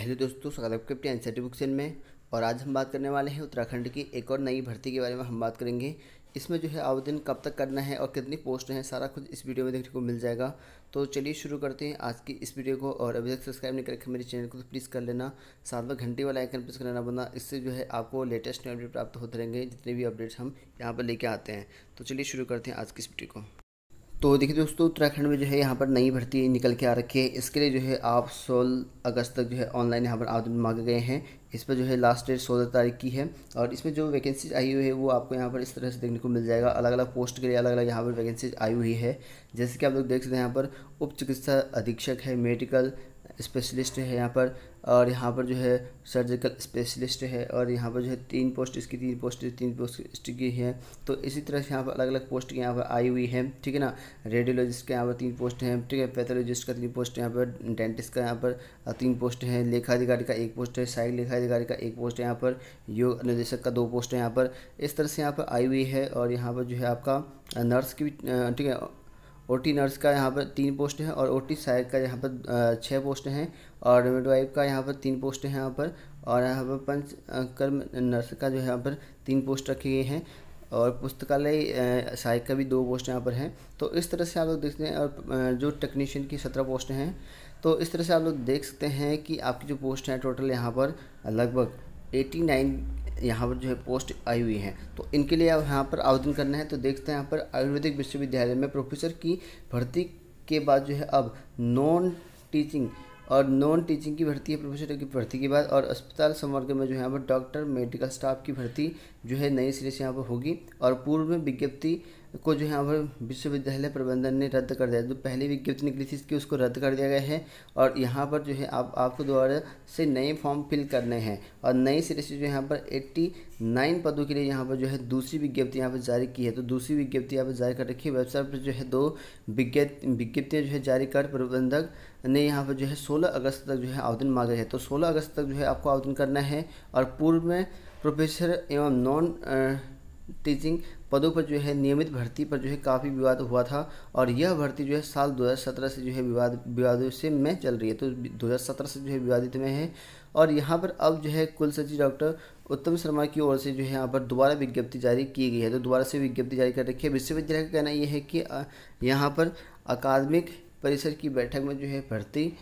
hello दोस्तों स्वागत है आपके सी टी बुक सेल में और आज हम बात करने वाले हैं उत्तराखंड की एक और नई भर्ती के बारे में हम बात करेंगे इसमें जो है आवेदन कब तक करना है और कितनी पोस्ट हैं सारा कुछ इस वीडियो में देखने को मिल जाएगा तो चलिए शुरू करते हैं आज की इस वीडियो को और अभी तक सब्सक्राइब नहीं करके मेरे चैनल को तो प्लीज़ कर लेना साथ में घंटे वाला आइकन प्रेस करना बना इससे जो है आपको लेटेस्ट अपडेट प्राप्त होते रहेंगे जितने भी अपडेट्स हम यहाँ पर लेके आते हैं तो चलिए शुरू करते हैं आज की इस वीडियो को तो देखिए दोस्तों उत्तराखंड में जो है यहाँ पर नई भर्ती निकल के आ रखी है इसके लिए जो है आप 16 अगस्त तक जो है ऑनलाइन यहाँ पर आवेदन मांगे गए हैं इस पर जो है लास्ट डेट सोलह तारीख की है और इसमें जो वैकेंसीज आई हुई है वो आपको यहाँ पर इस तरह से देखने को मिल जाएगा अलग अलग पोस्ट के लिए अलग अलग यहाँ पर वैकेंसीज आई हुई है जैसे कि आप लोग देख सकते हैं यहाँ पर उप चिकित्सा अधीक्षक है मेडिकल स्पेशलिस्ट है यहाँ पर और यहाँ पर जो है सर्जिकल स्पेशलिस्ट है और यहाँ पर जो है तीन पोस्ट इसकी तीन पोस्ट तीन पोस्ट की है तो इसी तरह से यहाँ पर अलग अलग पोस्ट यहाँ पर आई हुई है ठीक है ना रेडियोलॉजिस्ट के यहाँ पर तीन पोस्ट हैं ठीक है पैथोलॉजिस्ट का तीन पोस्ट यहाँ पर डेंटिस्ट का यहाँ पर तीन पोस्ट है लेखाधिकारी का एक पोस्ट है सहायक लेखाधिकारी का एक पोस्ट है यहाँ पर योग निर्देशक का दो पोस्ट है यहाँ पर इस तरह से यहाँ पर आई हुई है और यहाँ पर जो है आपका नर्स की भी ठीक है ओटी नर्स का यहाँ पर तीन पोस्ट है और ओटी सहायक का यहाँ पर छः पोस्ट हैं और मिडवाइफ का यहाँ पर तीन पोस्ट हैं यहाँ पर और यहाँ पर पंच कर्म नर्स का जो है यहाँ पर तीन पोस्ट रखी गई हैं और पुस्तकालय सहायक का भी दो पोस्ट यहाँ पर हैं तो इस तरह से आप लोग देखते हैं और जो टेक्नीशियन की सत्रह पोस्ट हैं तो इस तरह से आप लोग देख सकते हैं कि आपकी जो पोस्ट हैं टोटल यहाँ पर लगभग एटी नाइन यहाँ पर जो है पोस्ट आई हुई हैं तो इनके लिए अब यहाँ पर आवेदन करना है तो देखते हैं यहाँ पर आयुर्वेदिक विश्वविद्यालय में प्रोफेसर की भर्ती के बाद जो है अब नॉन टीचिंग और नॉन टीचिंग की भर्ती है प्रोफेसर की भर्ती के बाद और अस्पताल संवर्ग में जो है यहाँ पर डॉक्टर मेडिकल स्टाफ की भर्ती जो है नए सिरे से यहाँ पर होगी और पूर्व में विज्ञप्ति को जो है अब विश्वविद्यालय प्रबंधन ने रद्द कर दिया जो पहली विज्ञप्ति निकली थी इसकी उसको रद्द कर दिया गया है और यहाँ पर जो है आप आपको द्वारा से नए फॉर्म फिल करने हैं और नए सिरे से जो यहाँ पर एट्टी नाइन पदों के लिए यहाँ पर जो है दूसरी विज्ञप्ति यहाँ पर जारी की है तो दूसरी विज्ञप्ति यहाँ पर जारी कर रखी है वेबसाइट पर जो है दो विज्ञप्तियाँ जो है जारी कर प्रबंधक ने यहाँ पर जो है सोलह अगस्त तक जो है आवेदन मांगे हैं तो सोलह अगस्त तक जो है आपको आवेदन करना है और पूर्व में प्रोफेसर एवं नॉन टीचिंग पदों पर जो है नियमित भर्ती पर जो है काफ़ी विवाद हुआ था और यह भर्ती जो है साल 2017 से जो है विवाद विवादों से में चल रही है तो 2017 से जो है विवादित में है और यहाँ पर अब जो है कुल सचिव डॉक्टर उत्तम शर्मा की ओर से जो है यहाँ पर दोबारा विज्ञप्ति जारी की गई है तो दोबारा से विज्ञप्ति जारी कर रखी है विश्वविद्यालय का कहना यह है कि यहाँ पर अकादमिक परिसर की बैठक में जो है भर्ती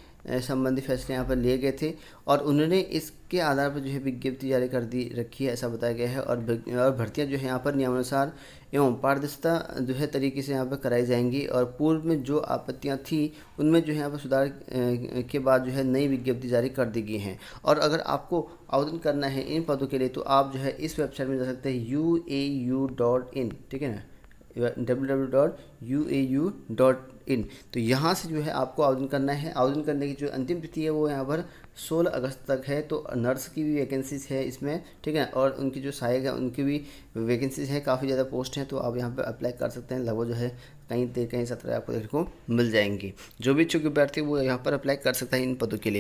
संबंधी फैसले यहाँ पर लिए गए थे और उन्होंने इसके आधार पर जो है विज्ञप्ति जारी कर दी रखी है ऐसा बताया गया है और और भर्तियाँ जो है यहाँ पर नियमानुसार एवं पारदर्शिता जो है तरीके से यहाँ पर कराई जाएंगी और पूर्व में जो आपत्तियाँ थी उनमें जो है यहाँ पर सुधार के बाद जो है नई विज्ञप्ति जारी कर दी गई हैं और अगर आपको आवेदन करना है इन पदों के लिए तो आप जो है इस वेबसाइट में जा सकते हैं U A U dot in ठीक है ना W dot U A U dot in तो यहाँ से जो है आपको आवेदन करना है आवेदन करने की जो अंतिम तिथि है वो यहाँ पर 16 अगस्त तक है तो नर्स की भी वैकेंसीज है इसमें ठीक है और उनकी जो सहायक है उनकी भी वैकेंसीज है काफ़ी ज़्यादा पोस्ट हैं तो आप यहाँ पर अप्लाई कर सकते हैं लगभग जो है कहीं कहीं सत्रह आपको देखने को मिल जाएंगी जो भी इच्छुक अभ्यर्थी वो यहाँ पर अप्लाई कर सकता है इन पदों के लिए